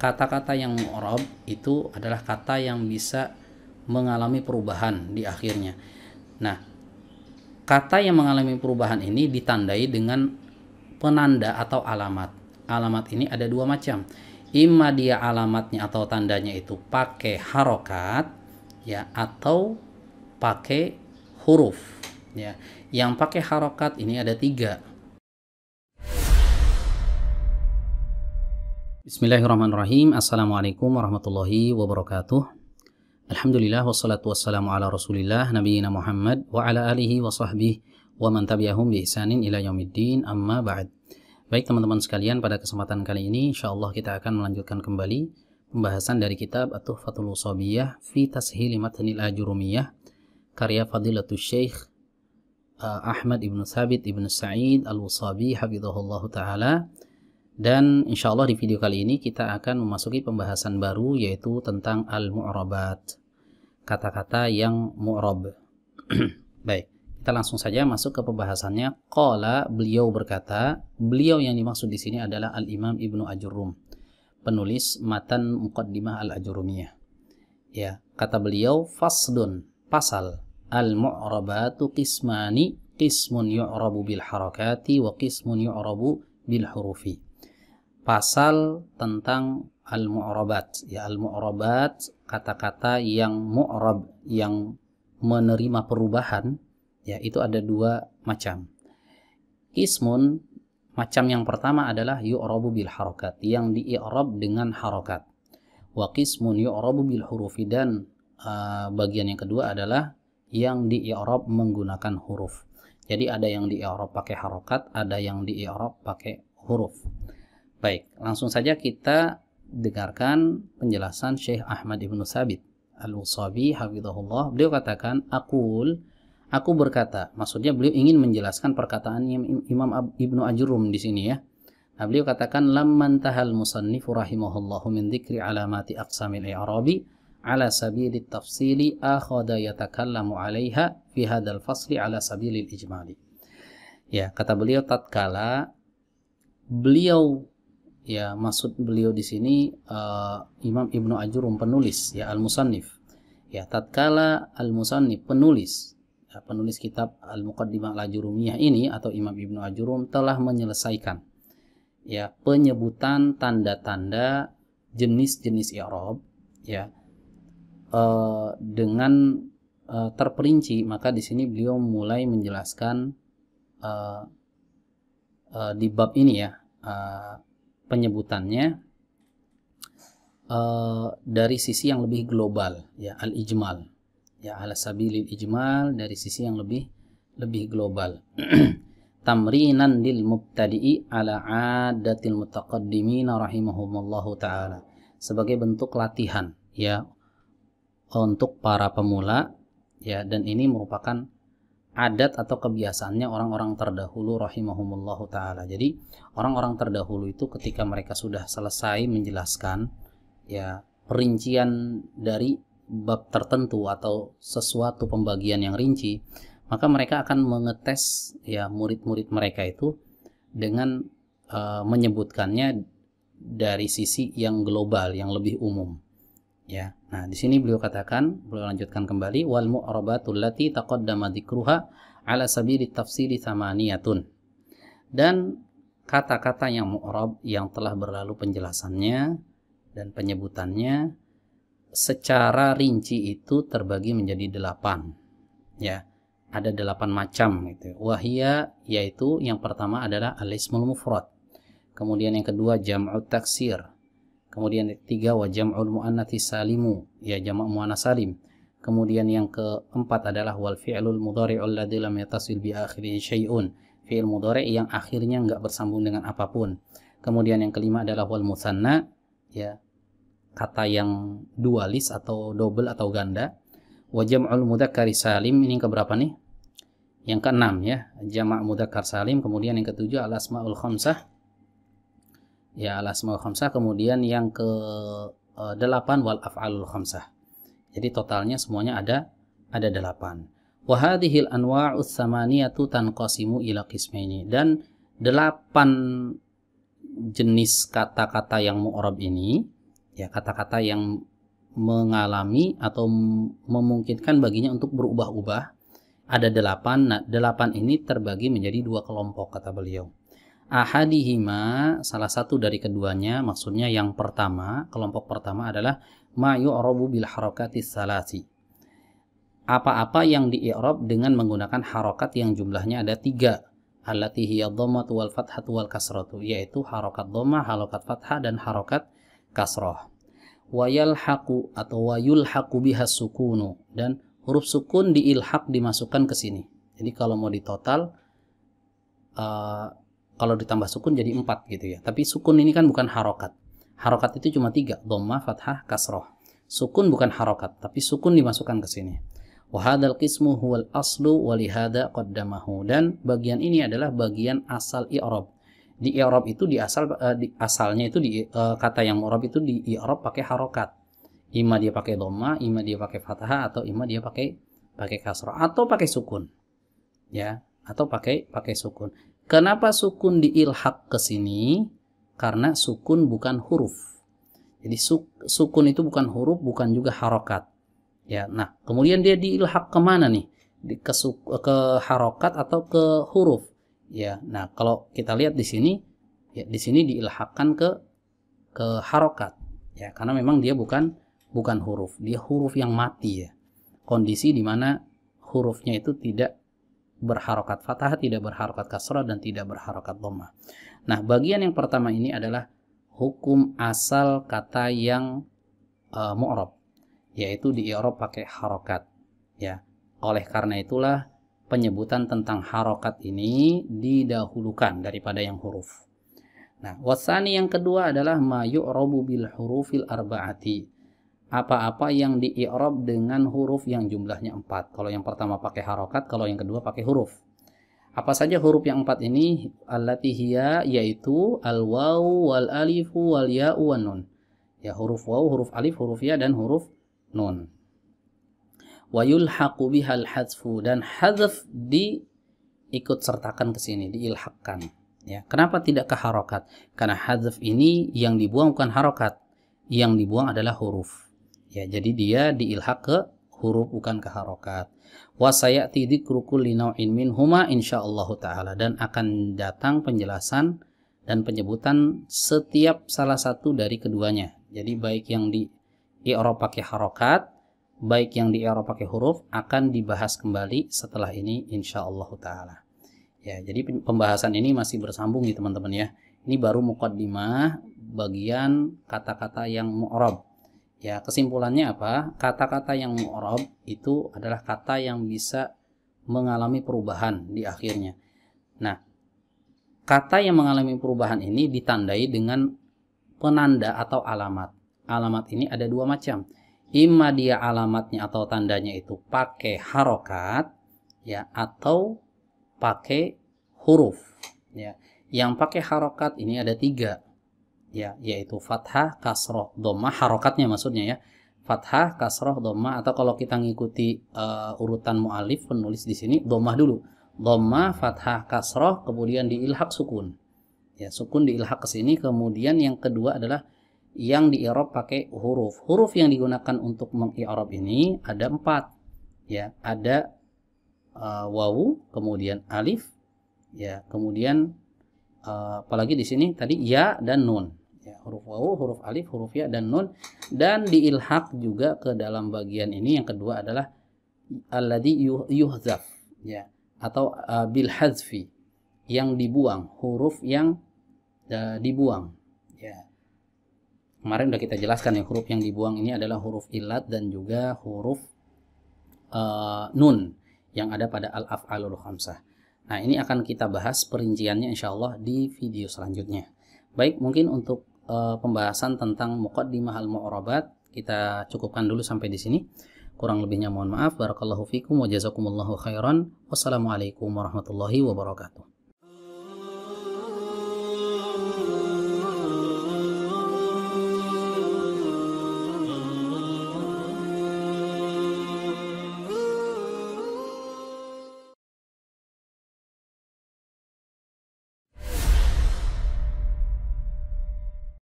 kata-kata yang mu'rab itu adalah kata yang bisa mengalami perubahan di akhirnya. Nah, kata yang mengalami perubahan ini ditandai dengan penanda atau alamat. Alamat ini ada dua macam. Ima dia alamatnya atau tandanya itu pakai harokat ya atau pakai huruf ya. Yang pakai harokat ini ada tiga Bismillahirrahmanirrahim. Assalamualaikum warahmatullahi wabarakatuh. Alhamdulillah wassalatu wassalamu ala Rasulillah nabiyina Muhammad wa ala alihi wa sahbihi wa man tabi'ahum bi ihsanin ila yaumiddin amma ba'd. Baik teman-teman sekalian, pada kesempatan kali ini insyaallah kita akan melanjutkan kembali pembahasan dari kitab At-Tuhfatul Usabiyah fi Tashil Matnil Ajurumiyah karya Fadilatul Syekh eh, Ahmad Ibnu Thabit Ibnu Sa'id Al-Usabi hafizahullah taala dan insya Allah di video kali ini kita akan memasuki pembahasan baru yaitu tentang al-mu'rabat. Kata-kata yang mu'rab. Baik, kita langsung saja masuk ke pembahasannya. Qala beliau berkata, beliau yang dimaksud di sini adalah Al-Imam Ibnu Ajurum, penulis matan Muqaddimah Al-Ajurumiyah. Ya, kata beliau fasdun, pasal al-mu'rabatu qismani qismun yu'rabu bil harakati wa qismun yu'rabu bil hurufi pasal tentang al-mu'rabat. Ya, al-mu'rabat kata-kata yang mu'rab yang menerima perubahan ya itu ada dua macam. Ismun macam yang pertama adalah yu'rabu bil harokat yang di'rab dengan harokat. Wa qismun yu'rabu bil hurufi dan uh, bagian yang kedua adalah yang di'rab menggunakan huruf. Jadi ada yang di'rab pakai harokat, ada yang di'rab pakai huruf. Baik, langsung saja kita dengarkan penjelasan Syekh Ahmad Ibn Sabit Al-Usabi Hafizahullah. Beliau katakan, Akul, aku berkata. Maksudnya beliau ingin menjelaskan perkataan Imam Ibnu Ajrum di sini ya. Nah, beliau katakan, Lamman tahal musannifu rahimahullahu min dzikri alamati aqsamil i'rabi ala sabili tafsili akhada yatakallamu alaiha fi hadal fasli ala sabilil ijmali. Ya, kata beliau tatkala beliau ya maksud beliau di sini uh, Imam Ibnu Ajurum penulis ya al-musannif ya tatkala al-musannif penulis ya, penulis kitab al-muqaddimah al-ajurumiyah ini atau Imam Ibnu Ajurum telah menyelesaikan ya penyebutan tanda-tanda jenis-jenis i'rab ya uh, dengan uh, terperinci maka di sini beliau mulai menjelaskan uh, uh, di bab ini ya uh, penyebutannya uh, dari sisi yang lebih global ya al ijmal ya al sabilil ijmal dari sisi yang lebih lebih global tamrinan lil mubtadi'i ala adatil mutaqaddimin rahimahumullahu taala sebagai bentuk latihan ya untuk para pemula ya dan ini merupakan adat atau kebiasaannya orang-orang terdahulu rahimahumullahu taala. Jadi orang-orang terdahulu itu ketika mereka sudah selesai menjelaskan ya perincian dari bab tertentu atau sesuatu pembagian yang rinci, maka mereka akan mengetes ya murid-murid mereka itu dengan uh, menyebutkannya dari sisi yang global, yang lebih umum ya nah di sini beliau katakan beliau lanjutkan kembali wal mu'rabatul lati taqaddama dzikruha ala sabili tafsili thamaniyatun dan kata-kata yang mu'rab yang telah berlalu penjelasannya dan penyebutannya secara rinci itu terbagi menjadi delapan ya ada delapan macam gitu wahia yaitu yang pertama adalah alismul mufrad kemudian yang kedua jam'u taksir Kemudian yang ketiga wa jam'ul muannatsi salimu, ya jamak muannas salim. Kemudian yang keempat adalah wal fi'lul mudhari'ul ladzi lam yatasil bi akhirih syai'un. Fi'il mudhari' yang akhirnya enggak bersambung dengan apapun. Kemudian yang kelima adalah wal musanna, ya kata yang dualis atau double atau ganda. Wa jam'ul mudzakkari salim ini yang keberapa nih? Yang keenam ya, jamak mudzakkar salim. Kemudian yang ketujuh al asmaul khamsah ya al asmaul khamsah kemudian yang ke uh, delapan wal af'alul khamsah jadi totalnya semuanya ada ada delapan wa hadhil anwa'u tsamaniyatu tanqasimu ila qismaini dan delapan jenis kata-kata yang mu'rab ini ya kata-kata yang mengalami atau memungkinkan baginya untuk berubah-ubah ada delapan nah delapan ini terbagi menjadi dua kelompok kata beliau ahadihima salah satu dari keduanya maksudnya yang pertama kelompok pertama adalah ma yu'rabu bil harakati salasi apa-apa yang i'rab dengan menggunakan harokat yang jumlahnya ada tiga alati hiya dhammatu wal fathatu wal kasratu yaitu harokat dhamma harokat fathah dan harokat kasroh wayal haku atau wayul haku biha sukunu dan huruf sukun diilhak dimasukkan ke sini jadi kalau mau ditotal uh, eh, kalau ditambah sukun jadi empat gitu ya. Tapi sukun ini kan bukan harokat. Harokat itu cuma tiga, dhamma, fathah, kasroh. Sukun bukan harokat, tapi sukun dimasukkan ke sini. Wahadal qismu huwal aslu walihada qaddamahu. Dan bagian ini adalah bagian asal i'rob. Di i'rob itu di asal uh, di asalnya itu di uh, kata yang i'rob itu di i'rob pakai harokat. Ima dia pakai dhamma, ima dia pakai fathah atau ima dia pakai pakai kasroh atau pakai sukun. Ya, atau pakai pakai sukun. Kenapa sukun diilhak ke sini? Karena sukun bukan huruf. Jadi sukun itu bukan huruf, bukan juga harokat. Ya, nah kemudian dia diilhak kemana nih? ke, ke harokat atau ke huruf? Ya, nah kalau kita lihat di sini, ya, di sini diilhakkan ke ke harokat. Ya, karena memang dia bukan bukan huruf, dia huruf yang mati ya. Kondisi di mana hurufnya itu tidak berharokat fathah, tidak berharokat kasrah, dan tidak berharokat doma. Nah, bagian yang pertama ini adalah hukum asal kata yang uh, e, mu'rob, yaitu di Eropa pakai harokat. Ya. Oleh karena itulah penyebutan tentang harokat ini didahulukan daripada yang huruf. Nah, wasani yang kedua adalah mayu robu bil hurufil arba'ati apa-apa yang di i'rab dengan huruf yang jumlahnya empat. Kalau yang pertama pakai harokat, kalau yang kedua pakai huruf. Apa saja huruf yang empat ini? al hiya yaitu al waw wal alifu wal ya'u wa nun. Ya huruf waw, huruf alif, huruf ya dan huruf nun. Wa yulhaqu bihal hadfu dan hadf di sertakan ke sini, Ya, kenapa tidak ke harokat? Karena hadf ini yang dibuang bukan harokat, yang dibuang adalah huruf ya jadi dia diilhak ke huruf bukan ke harokat wasayati inmin huma, insya insyaallah taala dan akan datang penjelasan dan penyebutan setiap salah satu dari keduanya jadi baik yang di Eropa pakai harokat baik yang di Eropa pakai huruf akan dibahas kembali setelah ini insyaallah taala ya jadi pembahasan ini masih bersambung nih teman-teman ya ini baru mukaddimah bagian kata-kata yang mu'rob Ya, kesimpulannya apa? Kata-kata yang mu'rab itu adalah kata yang bisa mengalami perubahan di akhirnya. Nah, kata yang mengalami perubahan ini ditandai dengan penanda atau alamat. Alamat ini ada dua macam. Ima dia alamatnya atau tandanya itu pakai harokat, ya, atau pakai huruf. Ya. Yang pakai harokat ini ada tiga ya yaitu fathah kasroh domah harokatnya maksudnya ya fathah kasroh domah atau kalau kita ngikuti uh, urutan mualif penulis di sini domah dulu domah fathah kasroh kemudian diilhak sukun ya sukun diilhak ke sini kemudian yang kedua adalah yang di diirob pakai huruf huruf yang digunakan untuk mengi Arab ini ada empat ya ada uh, wawu kemudian alif ya kemudian uh, apalagi di sini tadi ya dan nun ya, huruf wawu, huruf alif, huruf ya dan nun dan diilhak juga ke dalam bagian ini yang kedua adalah alladhi yuhzaf ya atau uh, e, bil hazfi yang dibuang, huruf yang uh, dibuang ya. Kemarin udah kita jelaskan ya huruf yang dibuang ini adalah huruf ilat dan juga huruf uh, nun yang ada pada al-af'alul khamsah. Nah, ini akan kita bahas perinciannya insya Allah di video selanjutnya. Baik, mungkin untuk uh, pembahasan tentang muqaddimah al-mu'rabat kita cukupkan dulu sampai di sini. Kurang lebihnya mohon maaf. Barakallahu fikum wa jazakumullahu khairan. Wassalamualaikum warahmatullahi wabarakatuh.